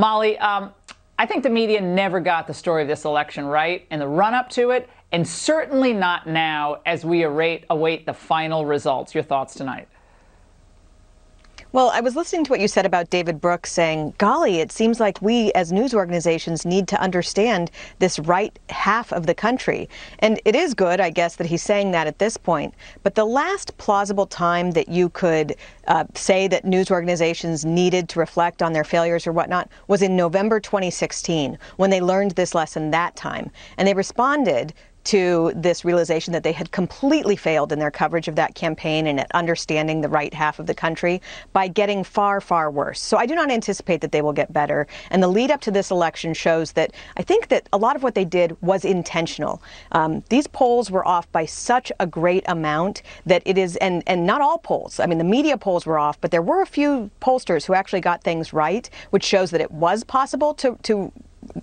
Molly, um, I think the media never got the story of this election right and the run up to it, and certainly not now as we await, await the final results. Your thoughts tonight? Well, I was listening to what you said about David Brooks saying, golly, it seems like we as news organizations need to understand this right half of the country. And it is good, I guess, that he's saying that at this point. But the last plausible time that you could uh, say that news organizations needed to reflect on their failures or whatnot was in November 2016 when they learned this lesson that time. And they responded to this realization that they had completely failed in their coverage of that campaign and at understanding the right half of the country by getting far, far worse. So I do not anticipate that they will get better. And the lead up to this election shows that I think that a lot of what they did was intentional. Um, these polls were off by such a great amount that it is, and, and not all polls. I mean, the media polls were off, but there were a few pollsters who actually got things right, which shows that it was possible to, to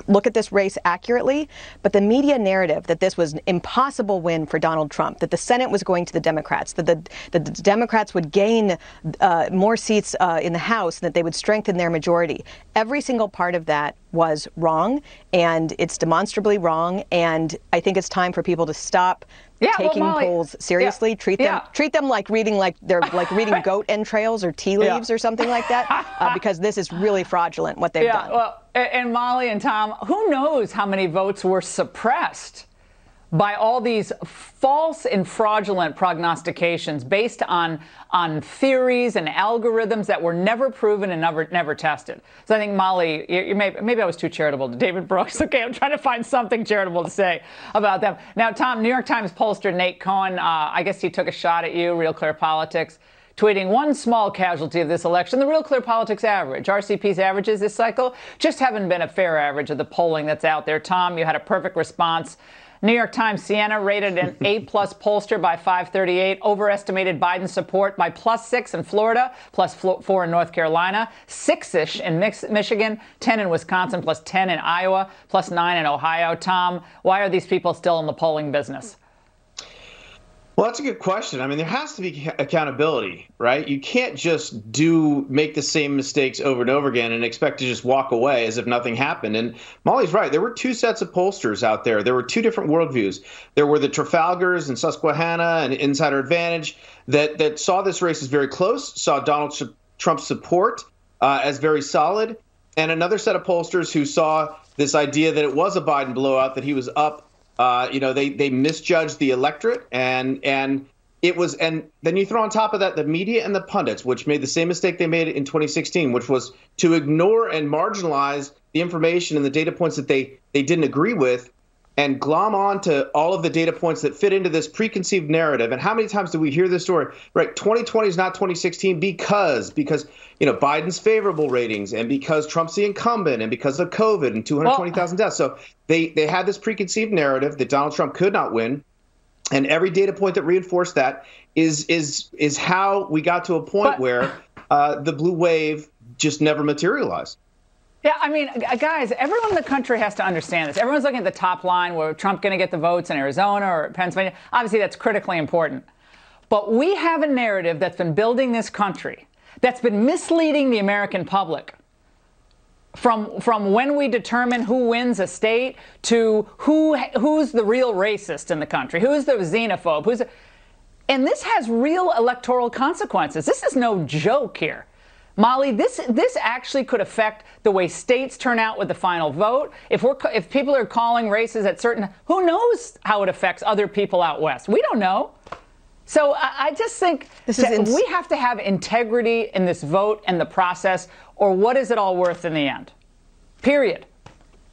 look at this race accurately, but the media narrative that this was an impossible win for Donald Trump, that the Senate was going to the Democrats, that the, that the Democrats would gain uh, more seats uh, in the House, that they would strengthen their majority. Every single part of that was wrong, and it's demonstrably wrong, and I think it's time for people to stop yeah, taking well, Molly, polls seriously. Yeah, treat them yeah. treat them like reading like they're like reading goat entrails or tea leaves or something like that, uh, because this is really fraudulent what they've done. Well, and Molly and Tom, who knows how many votes were suppressed? by all these false and fraudulent prognostications based on, on theories and algorithms that were never proven and never, never tested. So I think, Molly, you, you may, maybe I was too charitable to David Brooks. Okay, I'm trying to find something charitable to say about them. Now, Tom, New York Times pollster Nate Cohen, uh, I guess he took a shot at you, Real Clear Politics tweeting one small casualty of this election, the Real Clear Politics average. RCP's averages this cycle just haven't been a fair average of the polling that's out there. Tom, you had a perfect response New York Times Siena rated an A plus pollster by 538, overestimated Biden support by plus six in Florida, plus four in North Carolina, six ish in Michigan, 10 in Wisconsin, plus 10 in Iowa, plus nine in Ohio. Tom, why are these people still in the polling business? Well, that's a good question. I mean, there has to be accountability, right? You can't just do make the same mistakes over and over again and expect to just walk away as if nothing happened. And Molly's right. There were two sets of pollsters out there. There were two different worldviews. There were the Trafalgars and Susquehanna and Insider Advantage that that saw this race as very close, saw Donald Trump's support uh, as very solid, and another set of pollsters who saw this idea that it was a Biden blowout, that he was up uh, you know, they they misjudged the electorate, and and it was, and then you throw on top of that the media and the pundits, which made the same mistake they made in 2016, which was to ignore and marginalize the information and the data points that they they didn't agree with, and glom on to all of the data points that fit into this preconceived narrative. And how many times do we hear this story? Right, 2020 is not 2016 because because you know Biden's favorable ratings and because Trump's the incumbent and because of COVID and 220,000 well, deaths. So they they had this preconceived narrative that Donald Trump could not win. And every data point that reinforced that is is is how we got to a point but, where uh, the blue wave just never materialized. Yeah, I mean, uh, guys, everyone in the country has to understand this. Everyone's looking at the top line where Trump going to get the votes in Arizona or Pennsylvania. Obviously, that's critically important. But we have a narrative that's been building this country that's been misleading the American public from from when we determine who wins a state to who who's the real racist in the country, who's the xenophobe, who's and this has real electoral consequences. This is no joke here. Molly, this this actually could affect the way states turn out with the final vote. If we're if people are calling races at certain, who knows how it affects other people out west? We don't know. So I, I just think this ins- we have to have integrity in this vote and the process, or what is it all worth in the end? Period.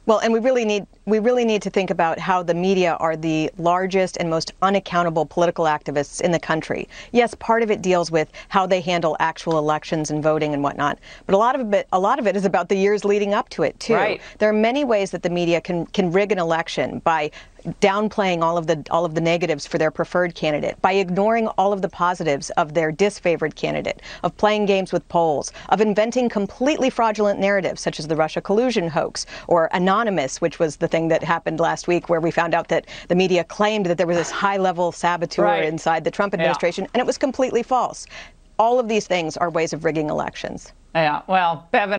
Well, and we really need we really need to think about how the media are the largest and most unaccountable political activists in the country. Yes, part of it deals with how they handle actual elections and voting and whatnot, but a lot of it, a lot of it is about the years leading up to it too. Right. There are many ways that the media can can rig an election by downplaying all of the all of the negatives for their preferred candidate, by ignoring all of the positives of their disfavored candidate, of playing games with polls, of inventing completely fraudulent narratives such as the Russia collusion hoax or anonymous, which was the thing that happened last week where we found out that the media claimed that there was this high-level saboteur right. inside the Trump administration, yeah. and it was completely false. All of these things are ways of rigging elections. Yeah. Well, Bevan.